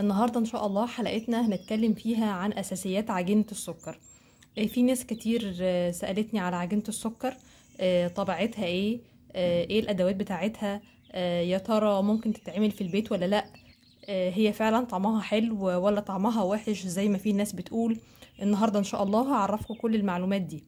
النهاردة إن شاء الله حلقتنا هنتكلم فيها عن أساسيات عجينة السكر آه، في ناس كتير آه، سألتني على عجينة السكر آه، طبيعتها إيه إيه الأدوات بتاعتها يا ترى ممكن تتعمل في البيت ولا لأ هي فعلا طعمها حلو ولا طعمها وحش زي ما في ناس بتقول النهاردة إن شاء الله هعرفكم كل المعلومات دي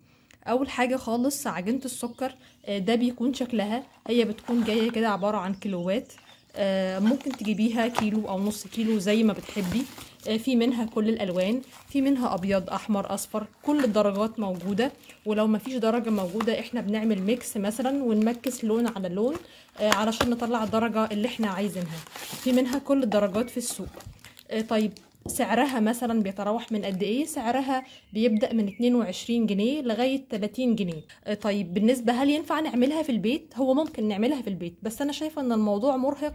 اول حاجه خالص عجينه السكر ده بيكون شكلها هي بتكون جايه كده عباره عن كيلوات آه، ممكن تجيبيها كيلو او نص كيلو زي ما بتحبي آه، في منها كل الالوان في منها ابيض احمر اصفر كل الدرجات موجوده ولو ما فيش درجه موجوده احنا بنعمل ميكس مثلا ونمكس لون على لون آه، علشان نطلع الدرجه اللي احنا عايزينها في منها كل الدرجات في السوق طيب سعرها مثلا بيتراوح من قد ايه سعرها بيبدا من 22 جنيه لغايه 30 جنيه آه، طيب بالنسبه هل ينفع نعملها في البيت هو ممكن نعملها في البيت بس انا شايفه ان الموضوع مرهق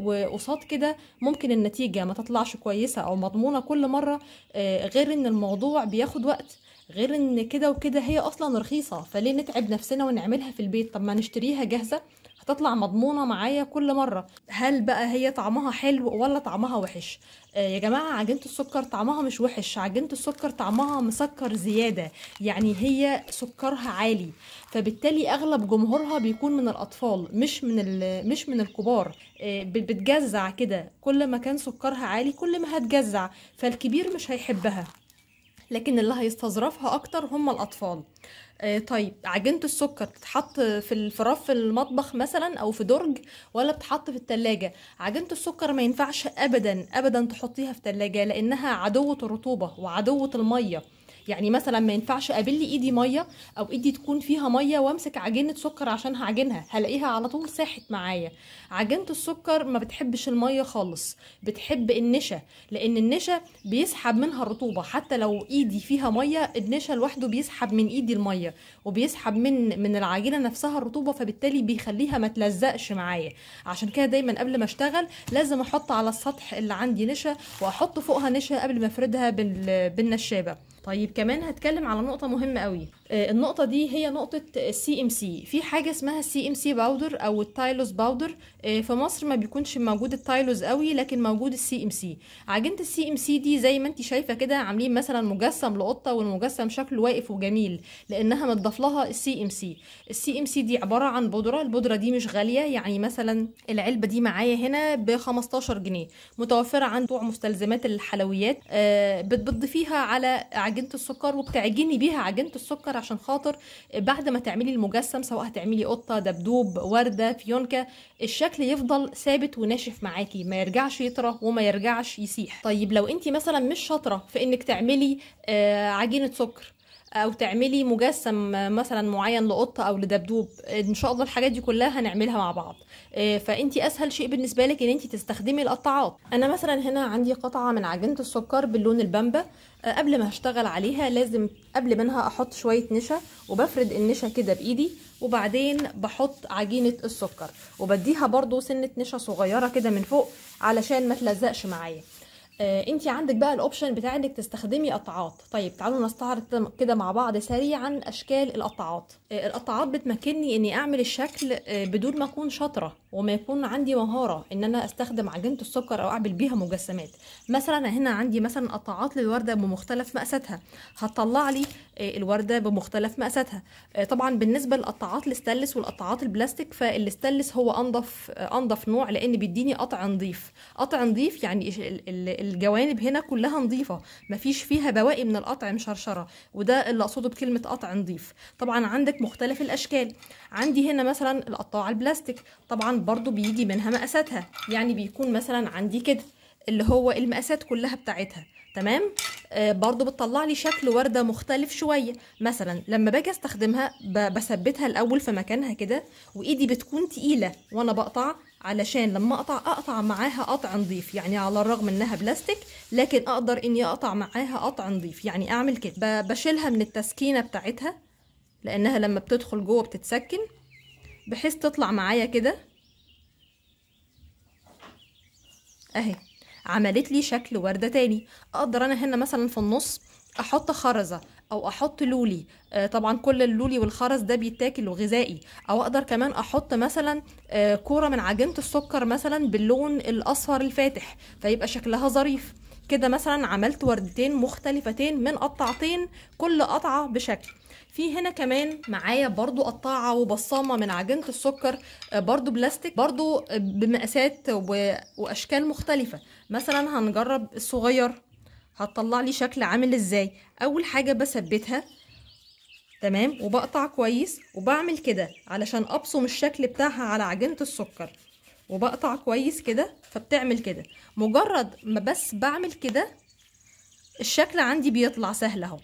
وقصاد كده ممكن النتيجه ما تطلعش كويسه او مضمونه كل مره آه، غير ان الموضوع بياخد وقت غير ان كده وكده هي اصلا رخيصه فليه نتعب نفسنا ونعملها في البيت طب ما نشتريها جاهزه هتطلع مضمونه معايا كل مره هل بقى هي طعمها حلو ولا طعمها وحش آه، يا جماعه عجينه السكر طعمها مش وحش عجينه السكر طعمها مسكر زياده يعني هي سكرها عالي فبالتالي اغلب جمهورها بيكون من الاطفال مش من مش من الكبار آه، بتجزع كده كل ما كان سكرها عالي كل ما هتجزع فالكبير مش هيحبها لكن اللي هيستظرفها اكتر هم الاطفال آه، طيب عجينه السكر تتحط في الفراف في المطبخ مثلا او في درج ولا تتحط في التلاجة عجينه السكر ما ينفعش ابدا ابدا تحطيها في التلاجة لانها عدوه الرطوبه وعدوه الميه يعني مثلا ما ينفعش لي ايدي ميه او ايدي تكون فيها ميه وامسك عجينه سكر عشان هعجنها هلاقيها على طول ساحت معايا عجينه السكر ما بتحبش الميه خالص بتحب النشا لان النشا بيسحب منها الرطوبه حتى لو ايدي فيها ميه النشا لوحده بيسحب من ايدي الميه وبيسحب من من العجينه نفسها الرطوبه فبالتالي بيخليها ما تلزقش معايا عشان كده دايما قبل ما اشتغل لازم احط على السطح اللي عندي نشا واحط فوقها نشا قبل ما افردها بالنشابه طيب كمان هتكلم على نقطة مهمة قوي آه، النقطة دي هي نقطة السي ام سي في حاجة اسمها السي ام سي باودر او التايلوز باودر آه، في مصر ما بيكونش موجود التايلوز قوي لكن موجود السي ام سي عجينة السي ام سي دي زي ما انت شايفة كده عاملين مثلا مجسم لقطة والمجسم شكله واقف وجميل لانها متضاف لها السي ام سي السي ام سي دي عبارة عن بودرة البودرة دي مش غالية يعني مثلا العلبة دي معايا هنا ب 15 جنيه متوفرة عند مستلزمات الحلويات آه، بتبض فيها على عجينه السكر وبتعجني بيها عجينه السكر عشان خاطر بعد ما تعملي المجسم سواء هتعملي قطه دبدوب ورده فيونكه الشكل يفضل ثابت وناشف معاكي ما يرجعش يطرى وما يرجعش يسيح طيب لو انت مثلا مش شاطره في انك تعملي آه، عجينه سكر او تعملي مجسم مثلا معين لقطه او لدبدوب ان شاء الله الحاجات دي كلها هنعملها مع بعض آه، فانت اسهل شيء بالنسبه لك ان انت تستخدمي القطعات انا مثلا هنا عندي قطعه من عجينه السكر باللون البامبا آه، قبل ما هشتغل عليها لازم قبل منها احط شويه نشا وبفرد النشا كده بايدي وبعدين بحط عجينه السكر وبديها برضو سنه نشا صغيره كده من فوق علشان ما تلزقش معايا آه، انت عندك بقى الاوبشن بتاع انك تستخدمي قطعات طيب تعالوا نستعرض كده مع بعض سريعا اشكال القطعات آه، القطعات بتمكنني اني اعمل الشكل آه، بدون ما اكون شاطره وما يكون عندي مهاره ان انا استخدم عجينه السكر او اعمل بيها مجسمات مثلا هنا عندي مثلا قطعات للورده بمختلف مقاساتها هتطلع لي آه، الورده بمختلف مقاساتها آه، طبعا بالنسبه للقطاعات الاستانلس والقطاعات البلاستيك فالاستانلس هو انضف آه، انضف نوع لان بيديني قطع نظيف قطع نظيف يعني الجوانب هنا كلها نظيفه مفيش فيها بواقي من القطع مشرشره وده اللي اقصده بكلمه قطع نظيف طبعا عندك مختلف الاشكال عندي هنا مثلا القطاعه البلاستيك طبعا برضو بيجي منها مقاساتها يعني بيكون مثلا عندي كده اللي هو المقاسات كلها بتاعتها تمام آه برضو بتطلع لي شكل ورده مختلف شويه مثلا لما باجي استخدمها بثبتها الاول في مكانها كده وايدي بتكون تقيله وانا بقطع علشان لما اقطع اقطع معاها قطع نظيف يعني على الرغم انها بلاستيك لكن اقدر اني اقطع معاها قطع نظيف يعني اعمل كده بشيلها من التسكينه بتاعتها لانها لما بتدخل جوه بتتسكن بحيث تطلع معايا كده اهي عملت لي شكل وردة تاني اقدر انا هنا مثلا في النص احط خرزة او احط لولي آه طبعا كل اللولي والخرز ده بيتاكل وغذائي او اقدر كمان احط مثلا آه كورة من عجينة السكر مثلا باللون الاصفر الفاتح فيبقى شكلها ظريف كده مثلا عملت وردتين مختلفتين من قطعتين كل قطعة بشكل في هنا كمان معايا برضو قطاعة وبصامة من عجينة السكر آه، برضو بلاستيك برضو آه، بمقاسات وأشكال مختلفة مثلا هنجرب الصغير هتطلع لي شكل عامل ازاي أول حاجة بثبتها تمام وبقطع كويس وبعمل كده علشان أبصم الشكل بتاعها على عجينة السكر وبقطع كويس كده فبتعمل كده مجرد ما بس بعمل كده الشكل عندي بيطلع سهل اهو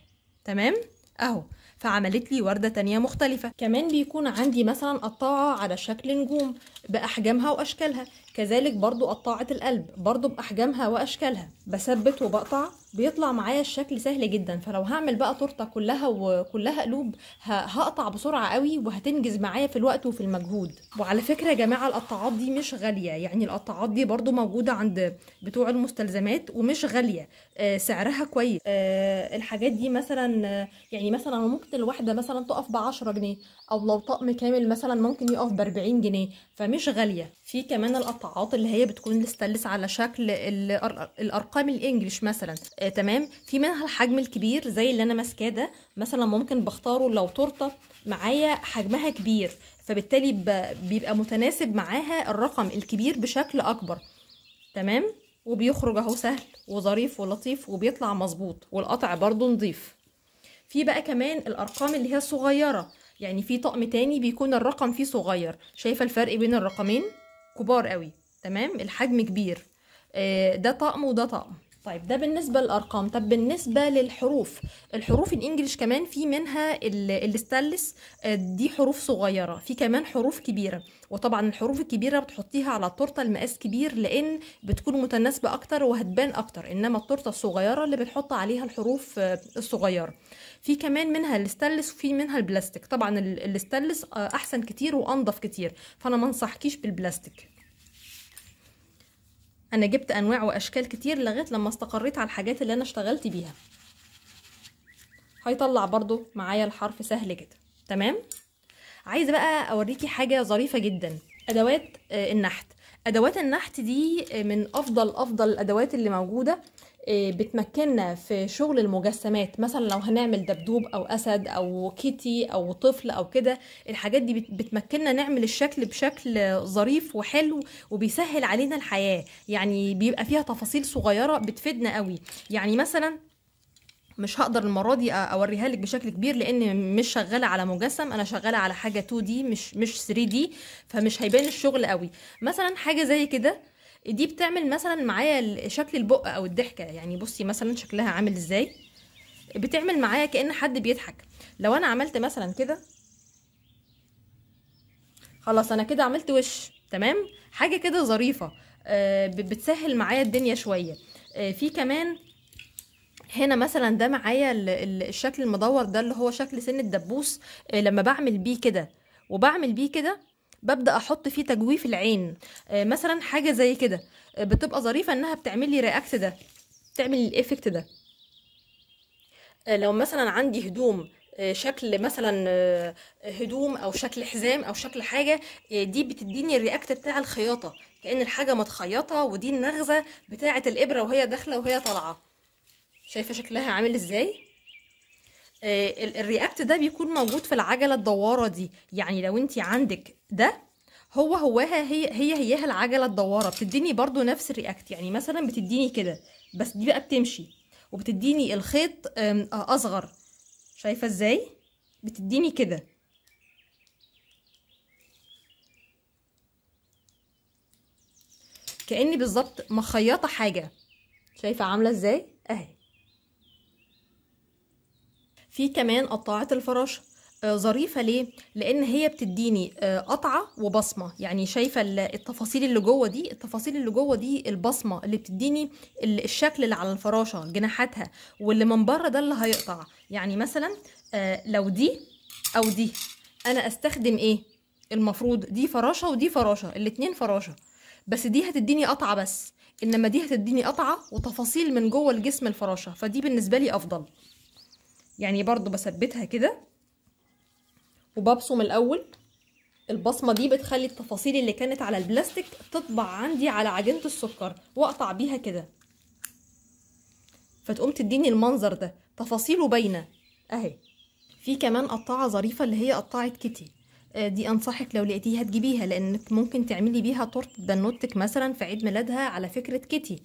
تمام اهو فعملت لي وردة تانية مختلفة كمان بيكون عندي مثلا قطاعة على شكل نجوم بأحجامها وأشكالها كذلك برضو قطاعة القلب برضو بأحجامها وأشكالها بثبت وبقطع بيطلع معايا الشكل سهل جدا فلو هعمل بقى تورته كلها وكلها قلوب هقطع بسرعه قوي وهتنجز معايا في الوقت وفي المجهود وعلى فكره يا جماعه القطعات دي مش غاليه يعني القطعات دي برضو موجوده عند بتوع المستلزمات ومش غاليه آه سعرها كويس آه الحاجات دي مثلا يعني مثلا ممكن الواحده مثلا تقف ب 10 جنيه او لو طقم كامل مثلا ممكن يقف ب 40 جنيه فمش غاليه في كمان القطعات اللي هي بتكون لستلس على شكل الارقام الانجليش مثلا آه تمام في منها الحجم الكبير زي اللي انا ماسكاه ده مثلا ممكن بختاره لو تورته معايا حجمها كبير فبالتالي بيبقى متناسب معاها الرقم الكبير بشكل اكبر تمام وبيخرج اهو سهل وظريف ولطيف وبيطلع مظبوط والقطع برضو نظيف في بقى كمان الارقام اللي هي صغيره يعني في طقم تاني بيكون الرقم فيه صغير شايفه الفرق بين الرقمين كبار قوي تمام الحجم كبير آه، ده طقم وده طقم طيب ده بالنسبه للارقام طب بالنسبه للحروف الحروف الانجليش كمان في منها الستانلس آه، دي حروف صغيره في كمان حروف كبيره وطبعا الحروف الكبيره بتحطيها على التورته المقاس كبير لان بتكون متناسبه اكتر وهتبان اكتر انما التورته الصغيره اللي بنحط عليها الحروف آه، الصغيره في كمان منها الستانلس وفي منها البلاستيك طبعا الستانلس آه، احسن كتير وانضف كتير فانا منصحكيش بالبلاستيك انا جبت انواع واشكال كتير لغايه لما استقريت على الحاجات اللي انا اشتغلت بيها هيطلع برضو معايا الحرف سهل كده تمام عايزه بقى اوريكي حاجه ظريفه جدا ادوات آه، النحت ادوات النحت دي آه، من افضل افضل الادوات اللي موجوده إيه، بتمكننا في شغل المجسمات مثلا لو هنعمل دبدوب او اسد او كيتي او طفل او كده الحاجات دي بتمكننا نعمل الشكل بشكل ظريف وحلو وبيسهل علينا الحياه يعني بيبقى فيها تفاصيل صغيره بتفيدنا قوي يعني مثلا مش هقدر المره دي اوريها لك بشكل كبير لان مش شغاله على مجسم انا شغاله على حاجه 2 دي مش مش 3 دي فمش هيبان الشغل قوي مثلا حاجه زي كده دي بتعمل مثلا معايا شكل البق او الضحكه يعني بصي مثلا شكلها عامل ازاي بتعمل معايا كان حد بيضحك لو انا عملت مثلا كده خلاص انا كده عملت وش تمام حاجه كده ظريفه آه بتسهل معايا الدنيا شويه آه في كمان هنا مثلا ده معايا الشكل المدور ده اللي هو شكل سن الدبوس آه لما بعمل بيه كده وبعمل بيه كده ببدا احط فيه تجويف العين آه، مثلا حاجه زي كده آه، بتبقى ظريفه انها بتعمل لي رياكت ده بتعمل الايفكت ده آه، لو مثلا عندي هدوم شكل مثلا هدوم او شكل حزام او شكل حاجه دي بتديني الرياكت بتاع الخياطه كان الحاجه متخيطه ودي النغزه بتاعه الابره وهي داخله وهي طالعه شايفه شكلها عامل ازاي آه، الرياكت ده بيكون موجود في العجله الدواره دي يعني لو انت عندك ده هو هواها هي هي هياها العجله الدواره بتديني برضو نفس الرياكت يعني مثلا بتديني كده بس دي بقى بتمشي وبتديني الخيط اصغر شايفه ازاي بتديني كده كاني بالظبط مخيطه حاجه شايفه عامله ازاي اهي في كمان قطاعة الفراشه آه، ظريفه ليه لان هي بتديني آه، قطعه وبصمه يعني شايفه التفاصيل اللي جوه دي التفاصيل اللي جوه دي البصمه اللي بتديني الشكل اللي على الفراشه جناحاتها واللي من بره ده اللي هيقطع يعني مثلا آه، لو دي او دي انا استخدم ايه المفروض دي فراشه ودي فراشه الاتنين فراشه بس دي هتديني قطعه بس انما دي هتديني قطعه وتفاصيل من جوه الجسم الفراشه فدي بالنسبه لي افضل يعني برضو بثبتها كده وببصم الاول البصمة دي بتخلي التفاصيل اللي كانت على البلاستيك تطبع عندي على عجينة السكر واقطع بيها كده فتقوم تديني المنظر ده تفاصيله باينة اهي في كمان قطاعة ظريفة اللي هي قطاعة كيتي آه، دي انصحك لو لقيتيها تجيبيها لانك ممكن تعملي بيها تورته دانوتك مثلا في عيد ميلادها على فكره كيتي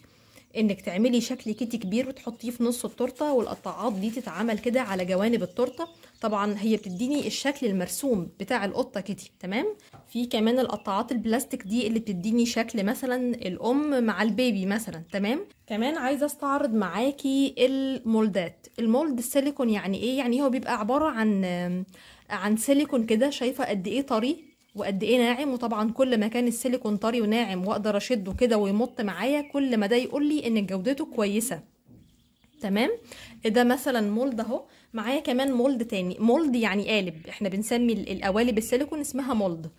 انك تعملي شكل كيت كبير وتحطيه في نص التورته والقطاعات دي تتعمل كده على جوانب التورته طبعا هي بتديني الشكل المرسوم بتاع القطه كيتي تمام في كمان القطاعات البلاستيك دي اللي بتديني شكل مثلا الام مع البيبي مثلا تمام كمان عايزه استعرض معاكي المولدات المولد السيليكون يعني ايه يعني هو بيبقى عباره عن عن سيليكون كده شايفه قد ايه طري وقد ايه ناعم وطبعا كل ما كان السيليكون طري وناعم واقدر اشده كده ويمط معايا كل ما ده يقول لي ان جودته كويسه تمام ده مثلا مولد اهو معايا كمان مولد تاني مولد يعني قالب احنا بنسمي القوالب السيليكون اسمها مولد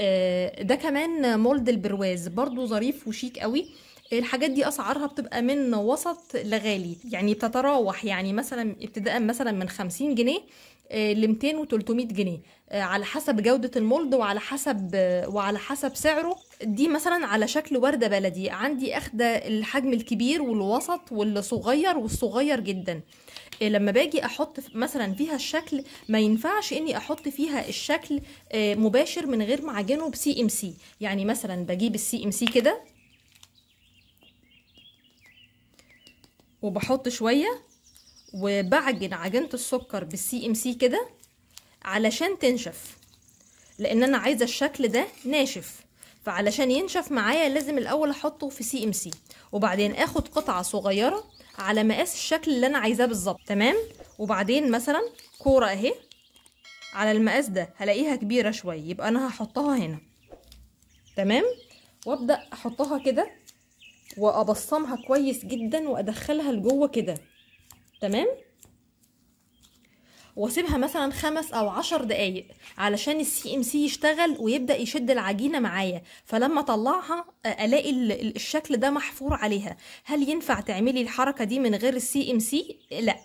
آه، ده كمان مولد البرواز برضو ظريف وشيك قوي الحاجات دي اسعارها بتبقى من وسط لغالي يعني بتتراوح يعني مثلا ابتداء مثلا من 50 جنيه ل 200 و 300 جنيه آه، على حسب جودة المولد وعلى حسب وعلى حسب سعره دي مثلا على شكل وردة بلدي عندي اخدة الحجم الكبير والوسط والصغير والصغير جدا آه، لما باجي احط مثلا فيها الشكل ما ينفعش اني احط فيها الشكل آه، مباشر من غير معجنه بسي ام سي يعني مثلا بجيب السي ام سي كده وبحط شويه وبعجن عجينه السكر بالسي ام سي كده علشان تنشف لان انا عايزه الشكل ده ناشف فعلشان ينشف معايا لازم الاول احطه في سي ام سي وبعدين اخد قطعه صغيره على مقاس الشكل اللي انا عايزاه بالظبط تمام وبعدين مثلا كوره اهي على المقاس ده هلاقيها كبيره شويه يبقى انا هحطها هنا تمام وابدا احطها كده وابصمها كويس جدا وادخلها لجوه كده تمام واسيبها مثلا خمس او عشر دقايق علشان السي ام سي يشتغل ويبدا يشد العجينه معايا فلما اطلعها الاقي الشكل ده محفور عليها هل ينفع تعملي الحركه دي من غير السي ام سي لا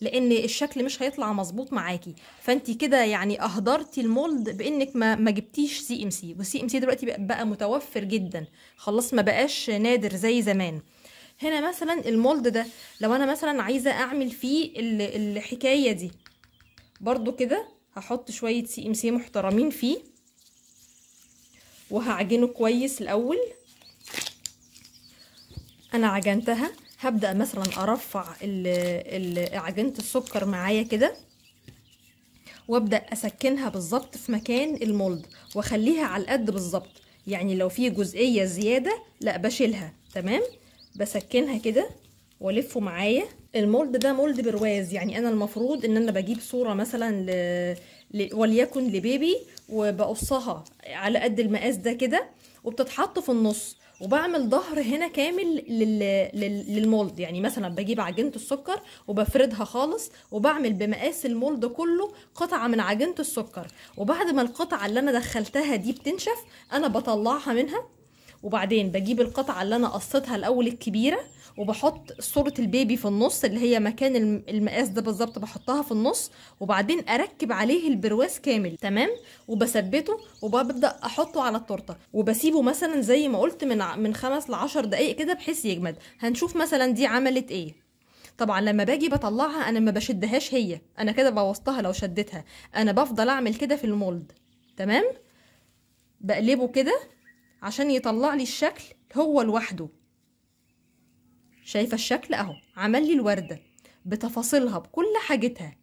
لان الشكل مش هيطلع مظبوط معاكي فانت كده يعني اهدرتي المولد بانك ما ما جبتيش سي ام سي والسي ام سي دلوقتي بقى متوفر جدا خلاص ما بقاش نادر زي زمان هنا مثلا المولد ده لو انا مثلا عايزه اعمل فيه الحكايه دي برضو كده هحط شويه سي ام سي محترمين فيه وهعجنه كويس الاول انا عجنتها هبدأ مثلا ارفع عجينة السكر معايا كده وابدأ اسكنها بالظبط في مكان المولد واخليها على القد بالظبط يعني لو في جزئية زيادة لا بشيلها تمام بسكنها كده والفه معايا المولد ده مولد برواز يعني انا المفروض ان انا بجيب صوره مثلا ل... ل... وليكن لبيبي وبقصها على قد المقاس ده كده وبتتحط في النص وبعمل ظهر هنا كامل لل... لل... للمولد يعني مثلا بجيب عجينه السكر وبفردها خالص وبعمل بمقاس المولد كله قطعه من عجينه السكر وبعد ما القطعه اللي انا دخلتها دي بتنشف انا بطلعها منها وبعدين بجيب القطعه اللي انا قصيتها الاول الكبيره وبحط صوره البيبي في النص اللي هي مكان المقاس ده بالظبط بحطها في النص وبعدين اركب عليه البرواز كامل تمام وبثبته وببدا احطه على التورته وبسيبه مثلا زي ما قلت من من خمس لعشر دقائق كده بحيث يجمد هنشوف مثلا دي عملت ايه طبعا لما باجي بطلعها انا ما بشدهاش هي انا كده بوظتها لو شدتها انا بفضل اعمل كده في المولد تمام بقلبه كده عشان يطلع لي الشكل هو لوحده شايفة الشكل اهو عمل لي الوردة بتفاصيلها بكل حاجتها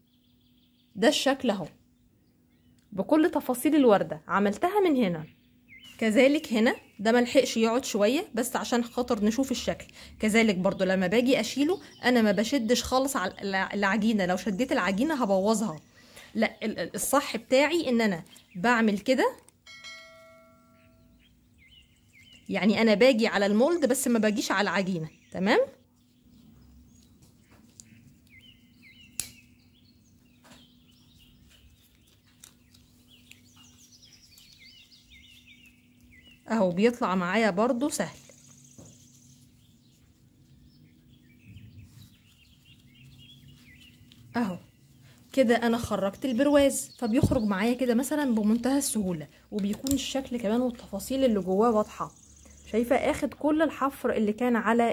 ده الشكل اهو بكل تفاصيل الوردة عملتها من هنا كذلك هنا ده ملحقش يقعد شوية بس عشان خاطر نشوف الشكل كذلك برضو لما باجي أشيله أنا ما بشدش خالص على العجينة لو شديت العجينة هبوظها لا الصح بتاعي إن أنا بعمل كده يعني انا باجي على المولد بس ما باجيش على العجينه تمام اهو بيطلع معايا برضو سهل اهو كده انا خرجت البرواز فبيخرج معايا كده مثلا بمنتهى السهوله وبيكون الشكل كمان والتفاصيل اللي جواه واضحه شايفه اخد كل الحفر اللي كان على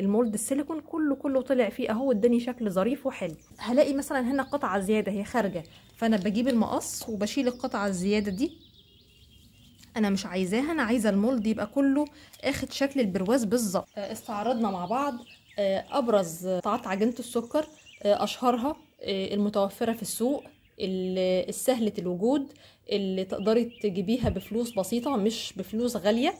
المولد السيليكون كله كله طلع فيه اهو اداني شكل ظريف وحلو هلاقي مثلا هنا قطعه زياده هي خارجه فانا بجيب المقص وبشيل القطعه الزياده دي انا مش عايزاها انا عايزه المولد يبقى كله اخد شكل البرواز بالظبط آه، استعرضنا مع بعض آه، ابرز قطعات عجينه السكر آه، اشهرها المتوفره في السوق السهله الوجود اللي تقدري تجيبيها بفلوس بسيطه مش بفلوس غاليه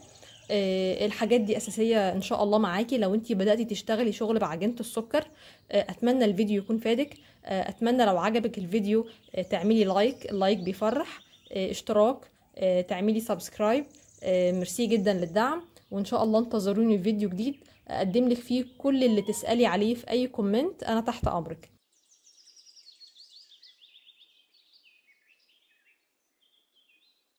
آه، الحاجات دي اساسيه ان شاء الله معاكي لو انت بداتي تشتغلي شغل بعجينه السكر آه، اتمنى الفيديو يكون فادك آه، اتمنى لو عجبك الفيديو تعملي لايك اللايك بيفرح اشتراك تعملي سبسكرايب ميرسي جدا للدعم وان شاء الله انتظروني فيديو جديد اقدم لك فيه كل اللي تسالي عليه في اي كومنت انا تحت امرك